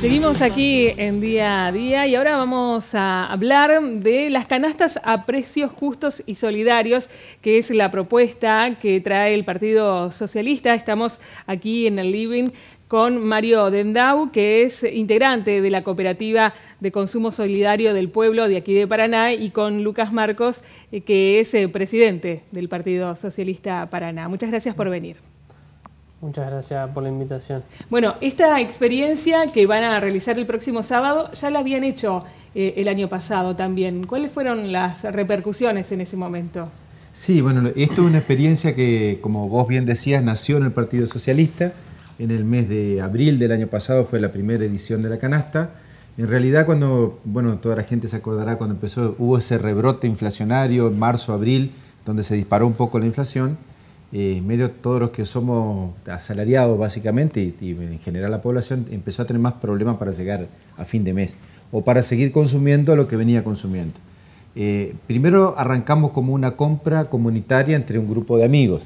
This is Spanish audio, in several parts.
Seguimos aquí en día a día y ahora vamos a hablar de las canastas a precios justos y solidarios, que es la propuesta que trae el Partido Socialista. Estamos aquí en el living con Mario Dendau, que es integrante de la cooperativa de consumo solidario del pueblo de aquí de Paraná, y con Lucas Marcos, eh, que es eh, presidente del Partido Socialista Paraná. Muchas gracias por venir. Muchas gracias por la invitación. Bueno, esta experiencia que van a realizar el próximo sábado ya la habían hecho eh, el año pasado también. ¿Cuáles fueron las repercusiones en ese momento? Sí, bueno, esto es una experiencia que, como vos bien decías, nació en el Partido Socialista. En el mes de abril del año pasado fue la primera edición de la canasta. En realidad, cuando, bueno, toda la gente se acordará, cuando empezó, hubo ese rebrote inflacionario en marzo, abril, donde se disparó un poco la inflación eh, medio todos los que somos asalariados básicamente y, en general la población empezó a tener más problemas para llegar a fin de mes o para seguir consumiendo lo que venía consumiendo. Eh, primero arrancamos como una compra comunitaria entre un grupo de amigos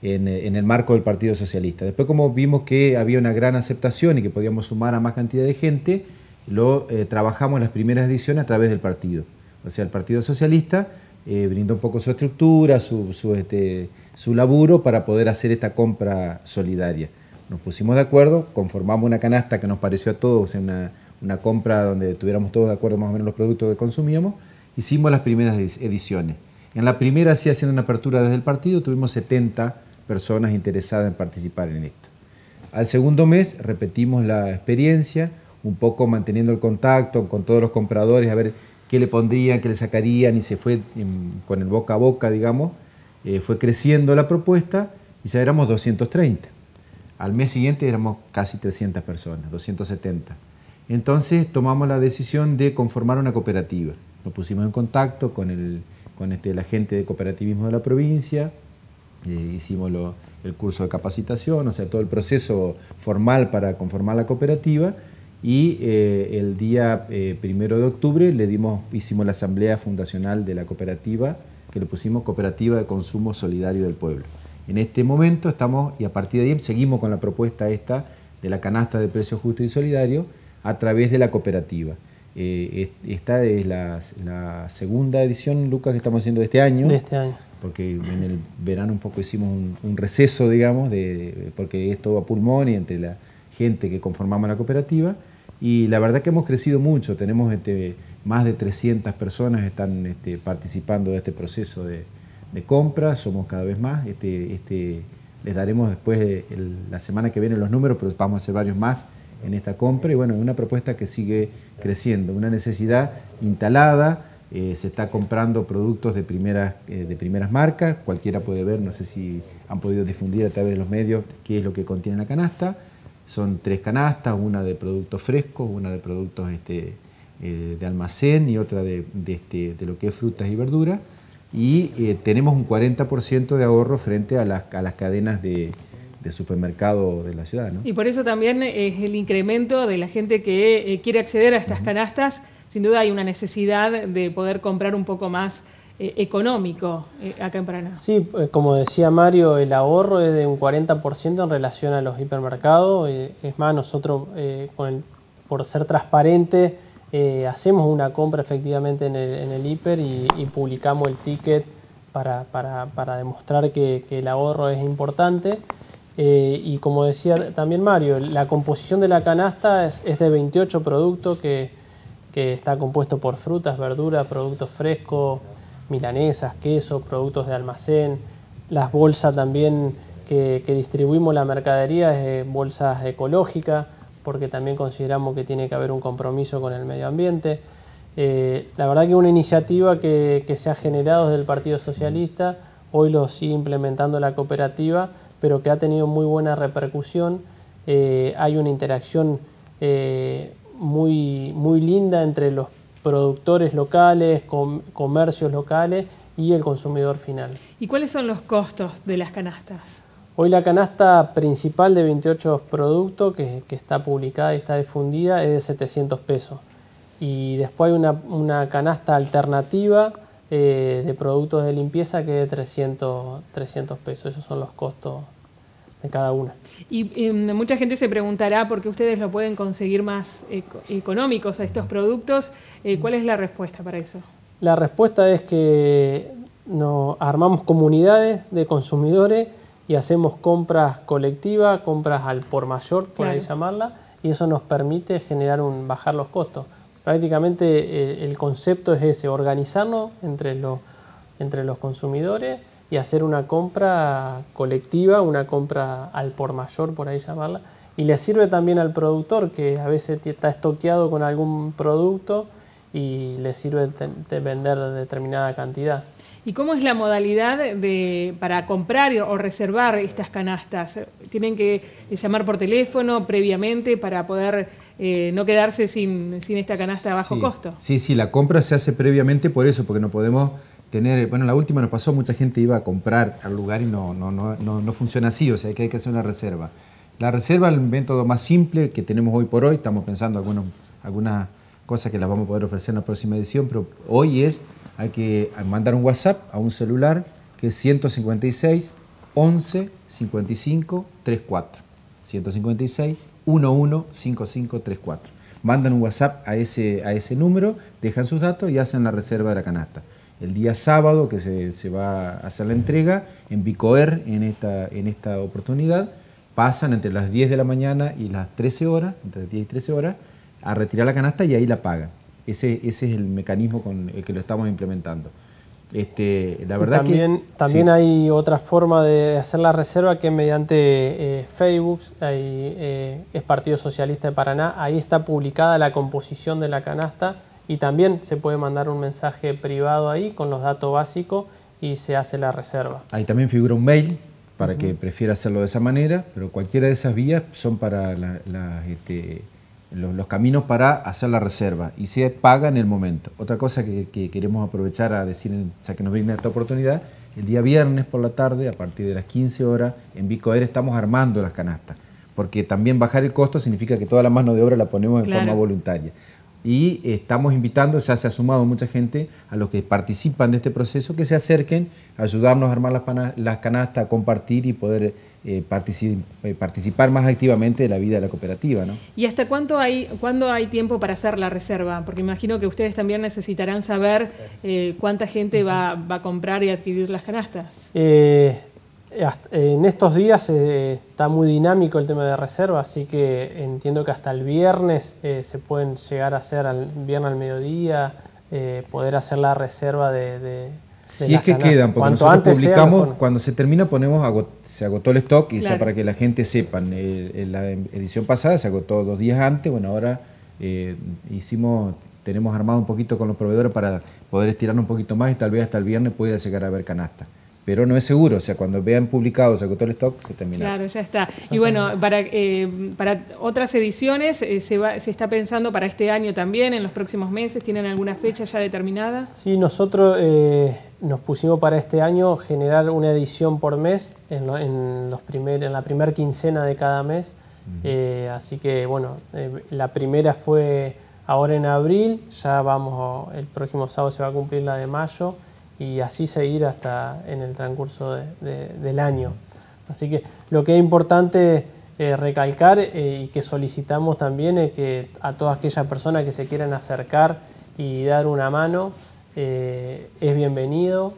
eh, en, el marco del Partido Socialista. Después como vimos que había una gran aceptación y que podíamos sumar a más cantidad de gente, lo eh, trabajamos en las primeras ediciones a través del partido. O sea, el Partido Socialista eh, un poco su estructura, su, este, su, laburo para poder hacer esta compra solidaria. Nos pusimos de acuerdo, conformamos una canasta que nos pareció a todos, una, una compra donde tuviéramos todos de acuerdo más o menos los productos que consumíamos, hicimos las primeras ediciones. En la primera, así haciendo una apertura desde el partido, tuvimos 70 personas interesadas en participar en esto. Al segundo mes repetimos la experiencia, un poco manteniendo el contacto con todos los compradores, a ver que le pondrían, que le sacarían, y se fue con el boca a boca, digamos, eh, fue creciendo la propuesta y ya éramos 230. Al mes siguiente éramos casi 300 personas, 270. Entonces tomamos la decisión de conformar una cooperativa. Nos pusimos en contacto con, el, con este, la de cooperativismo de la provincia, eh, hicimos el curso de capacitación, o sea, todo el proceso formal para conformar la cooperativa y eh, el día eh, primero de octubre le dimos, hicimos la asamblea fundacional de la cooperativa, que le pusimos Cooperativa de Consumo Solidario del Pueblo. En este momento estamos, y a partir de ahí seguimos con la propuesta esta de la canasta de precios justos y solidarios a través de la cooperativa. Eh, esta es la, segunda edición, Lucas, que estamos haciendo de este año. De este año. Porque en el verano un poco hicimos un, receso, digamos, porque es todo a pulmón y entre la gente que conformamos la cooperativa y la verdad que hemos crecido mucho, tenemos este, más de 300 personas están este, participando de este proceso de, compra, somos cada vez más, este, les daremos después la semana que viene los números, pero vamos a hacer varios más en esta compra y bueno, una propuesta que sigue creciendo, una necesidad instalada, eh, se está comprando productos de primeras, eh, de primeras marcas, cualquiera puede ver, no sé si han podido difundir a través de los medios qué es lo que contiene la canasta, son tres canastas, una de productos frescos, una de productos este, eh, de almacén y otra este, de, lo que es frutas y verduras. Y eh, tenemos un 40% de ahorro frente a las, a las cadenas de, de supermercado de la ciudad. Y por eso también eh, es el incremento de la gente que quiere acceder a estas canastas. Sin duda hay una necesidad de poder comprar un poco más eh, económico eh, acá en Paraná. Sí, eh, como decía Mario, el ahorro es de un 40% en relación a los hipermercados. es más, nosotros, por ser transparente, hacemos una compra efectivamente en el, hiper y, publicamos el ticket para, demostrar que, el ahorro es importante. y como decía también Mario, la composición de la canasta es, es de 28 productos que, que, está compuesto por frutas, verduras, productos frescos, milanesas, quesos, productos de almacén, las bolsas también que, distribuimos la mercadería, bolsas ecológicas, porque también consideramos que tiene que haber un compromiso con el medio ambiente. Eh, la verdad que una iniciativa que, se ha generado desde el Partido Socialista, hoy lo sigue implementando la cooperativa, pero que ha tenido muy buena repercusión. Eh, hay una interacción eh, muy, muy linda entre los productores locales, comercios locales y el consumidor final. ¿Y cuáles son los costos de las canastas? Hoy la canasta principal de 28 productos que, está publicada y está difundida es de 700 pesos. Y después hay una, canasta alternativa eh, de productos de limpieza que es de 300 pesos. Esos son los costos cada una. Y em, mucha gente se preguntará, por qué ustedes lo pueden conseguir más económicos a estos productos, eh, ¿cuál es la respuesta para eso? La respuesta es que nos armamos comunidades de consumidores y hacemos compras colectivas, compras al por mayor, por llamarla, y eso nos permite generar un bajar los costos. Prácticamente eh, el concepto es ese, organizarnos entre los, entre los consumidores y hacer una compra colectiva, una compra al por mayor, por ahí llamarla. Y le sirve también al productor que a veces está estoqueado con algún producto y le sirve de vender determinada cantidad. ¿Y cómo es la modalidad de, para comprar o reservar estas canastas? ¿Tienen que llamar por teléfono previamente para poder eh, no quedarse sin, esta canasta a bajo costo? Sí, sí, la compra se hace previamente por eso, porque no podemos eh, bueno, la última nos pasó, mucha gente iba a comprar al lugar y no, funciona así, o sea que hay que hacer una reserva. La reserva es el método más simple que tenemos hoy por hoy, estamos pensando algunos, algunas cosas que las vamos a poder ofrecer en la próxima edición, pero hoy es, hay que mandar un WhatsApp a un celular que es 156 11 55 34. 156 11 55 34. Mandan un WhatsApp a ese número, dejan sus datos y hacen la reserva de la canasta el día sábado que se, va a hacer la entrega en Bicoer en esta, en esta oportunidad. Pasan entre las 10 de la mañana y las 13 horas, entre 10 y 13 horas, a retirar la canasta y ahí la pagan. Ese, ese es el mecanismo con el que lo estamos implementando. Este, la verdad también, también hay otra forma de hacer la reserva que mediante eh, Facebook, eh, es Partido Socialista de Paraná, ahí está publicada la composición de la canasta y también se puede mandar un mensaje privado ahí con los datos básicos y se hace la reserva. Ahí también figura un mail para que prefiera hacerlo de esa manera, pero cualquiera de esas vías son para este, los, caminos para hacer la reserva y se paga en el momento. Otra cosa que, queremos aprovechar a decir, ya que nos brinda esta oportunidad, el día viernes por la tarde, a partir de las 15 horas, en Bicoer estamos armando las canastas, porque también bajar el costo significa que toda la mano de obra la ponemos en forma voluntaria y estamos invitando, ya se ha sumado mucha gente a los que participan de este proceso, que se acerquen, a ayudarnos a armar las, canastas, a compartir y poder eh, eh, participar más activamente de la vida de la cooperativa. ¿Y hasta cuánto hay, cuándo hay tiempo para hacer la reserva? Porque imagino que ustedes también necesitarán saber eh, cuánta gente va, a comprar y adquirir las canastas. Eh, eh, en estos días eh, está muy dinámico el tema de reserva, así que entiendo que hasta el viernes se pueden llegar a hacer al viernes al mediodía, poder hacer la reserva de... si es que quedan, porque nosotros publicamos, cuando se termina ponemos, se agotó el stock y eso para que la gente sepan, en la em-, edición pasada se agotó dos días antes, bueno, ahora hicimos, tenemos armado un poquito con los proveedores para poder estirar un poquito más y tal vez hasta el viernes pueda llegar a haber canasta pero no es seguro. O sea, cuando vean publicado se agotó el stock, se termina. Claro, ya está. Y bueno, para, eh, para otras ediciones eh, se, va, se está pensando para este año también, en los próximos meses, ¿tienen alguna fecha ya determinada? Sí, nosotros eh, nos pusimos para este año generar una edición por mes en, los primer, en la primera quincena de cada mes. así que bueno, la primera fue ahora en abril, ya vamos, el próximo sábado se va a cumplir la de mayo y así seguir hasta en el transcurso del año. Así que lo que es importante eh, recalcar eh, y que solicitamos también es que a todas aquellas personas que se quieran acercar y dar una mano, eh, es bienvenido.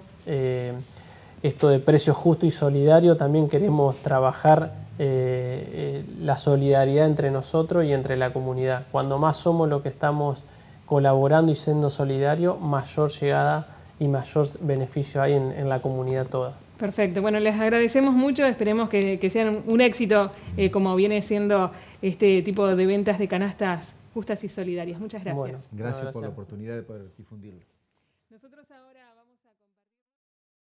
esto de precio justo y solidario también queremos trabajar la solidaridad entre nosotros y entre la comunidad. Cuando más somos los que estamos colaborando y siendo solidarios, mayor llegada y mayor beneficio hay en, la comunidad toda. Perfecto, bueno, les agradecemos mucho, esperemos que, que sean un éxito eh, como viene siendo este tipo de ventas de canastas justas y solidarias. Muchas gracias. gracias, por la oportunidad de poder difundirlo.